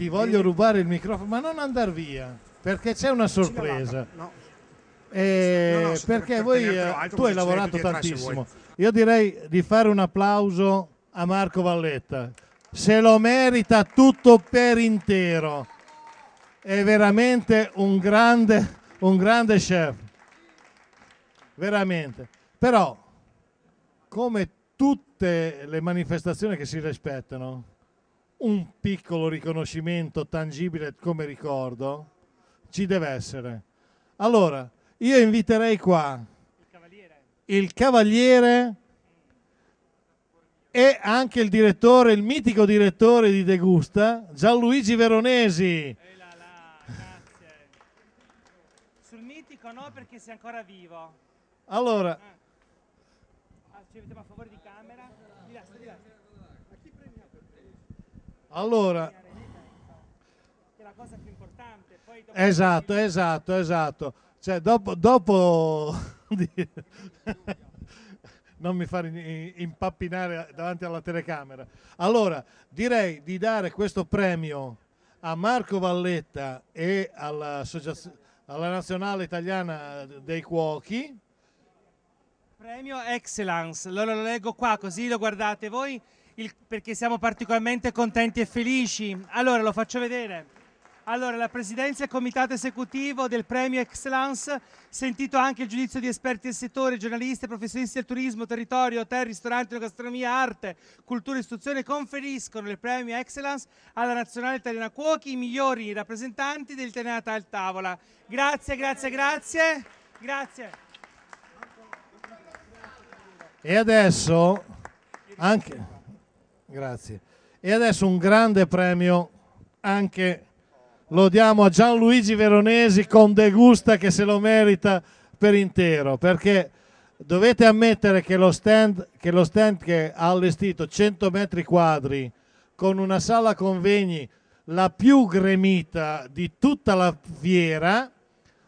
Ti voglio rubare il microfono, ma non andare via, perché c'è una sorpresa. No. Eh, no, no, perché voi, eh, tu hai lavorato tantissimo. Io direi di fare un applauso a Marco Valletta. Se lo merita tutto per intero. È veramente un grande, un grande chef. Veramente. Però, come tutte le manifestazioni che si rispettano, un piccolo riconoscimento tangibile come ricordo ci deve essere. Allora, io inviterei qua il cavaliere, e anche il direttore, il mitico direttore di Degusta, Gianluigi Veronesi. Là Sul mitico no perché sei ancora vivo. Allora... Ah. Ah, ci vediamo a favore di camera. Di là, di là. Allora, la cosa più importante. È Poi Esatto, esatto, esatto. Cioè, dopo, dopo non mi far impappinare davanti alla telecamera. Allora, direi di dare questo premio a Marco Valletta e alla, alla Nazionale Italiana dei Cuochi. Premio Excellence, lo, lo leggo qua così lo guardate voi il, perché siamo particolarmente contenti e felici. Allora, lo faccio vedere. Allora, la Presidenza e il Comitato Esecutivo del Premio Excellence, sentito anche il giudizio di esperti del settore, giornalisti, professionisti del turismo, territorio, hotel, ristoranti, gastronomia, arte, cultura e istruzione, conferiscono il Premio Excellence alla Nazionale Italiana Cuochi, i migliori rappresentanti dell'Italianata al Tavola. Grazie, grazie, grazie. Grazie. E adesso anche... Grazie. E adesso un grande premio anche lo diamo a Gianluigi Veronesi con De Gusta che se lo merita per intero perché dovete ammettere che lo stand che, lo stand che ha allestito 100 metri quadri con una sala convegni la più gremita di tutta la fiera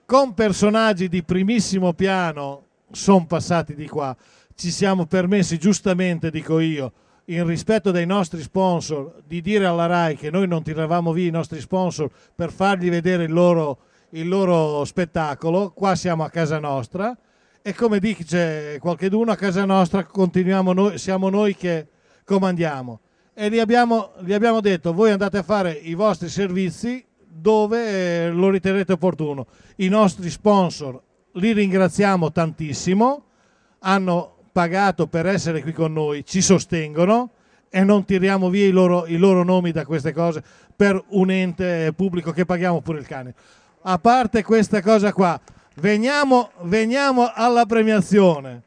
con personaggi di primissimo piano sono passati di qua ci siamo permessi giustamente dico io in rispetto dei nostri sponsor, di dire alla RAI che noi non tiravamo via i nostri sponsor per fargli vedere il loro, il loro spettacolo, qua siamo a casa nostra e come dice qualcheduno, a casa nostra noi, siamo noi che comandiamo. E gli abbiamo, gli abbiamo detto, voi andate a fare i vostri servizi dove eh, lo riterrete opportuno. I nostri sponsor li ringraziamo tantissimo, hanno pagato per essere qui con noi ci sostengono e non tiriamo via i loro, i loro nomi da queste cose per un ente pubblico che paghiamo pure il cane. A parte questa cosa qua, veniamo, veniamo alla premiazione.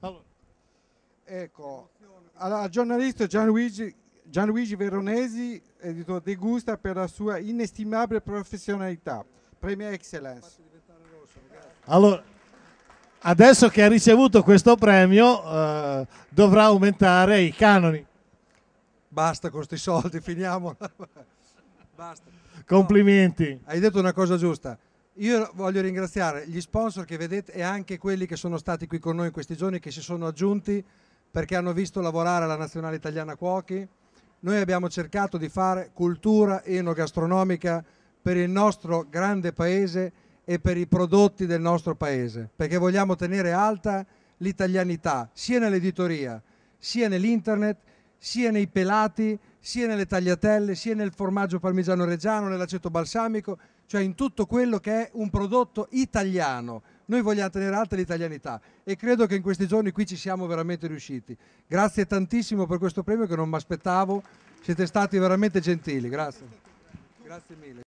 Allora, ecco, al giornalista Gianluigi, Gianluigi Veronesi, editore De Gusta, per la sua inestimabile professionalità. Premio Excellence. Allora, adesso che ha ricevuto questo premio eh, dovrà aumentare i canoni. Basta con questi soldi, finiamo Basta. Complimenti. No, hai detto una cosa giusta. Io voglio ringraziare gli sponsor che vedete e anche quelli che sono stati qui con noi in questi giorni, che si sono aggiunti perché hanno visto lavorare la Nazionale Italiana Cuochi. Noi abbiamo cercato di fare cultura enogastronomica per il nostro grande paese e per i prodotti del nostro paese, perché vogliamo tenere alta l'italianità, sia nell'editoria, sia nell'internet, sia nei pelati, sia nelle tagliatelle, sia nel formaggio parmigiano reggiano, nell'aceto balsamico, cioè in tutto quello che è un prodotto italiano. Noi vogliamo tenere alta l'italianità e credo che in questi giorni qui ci siamo veramente riusciti. Grazie tantissimo per questo premio che non mi aspettavo, siete stati veramente gentili, grazie. Grazie mille.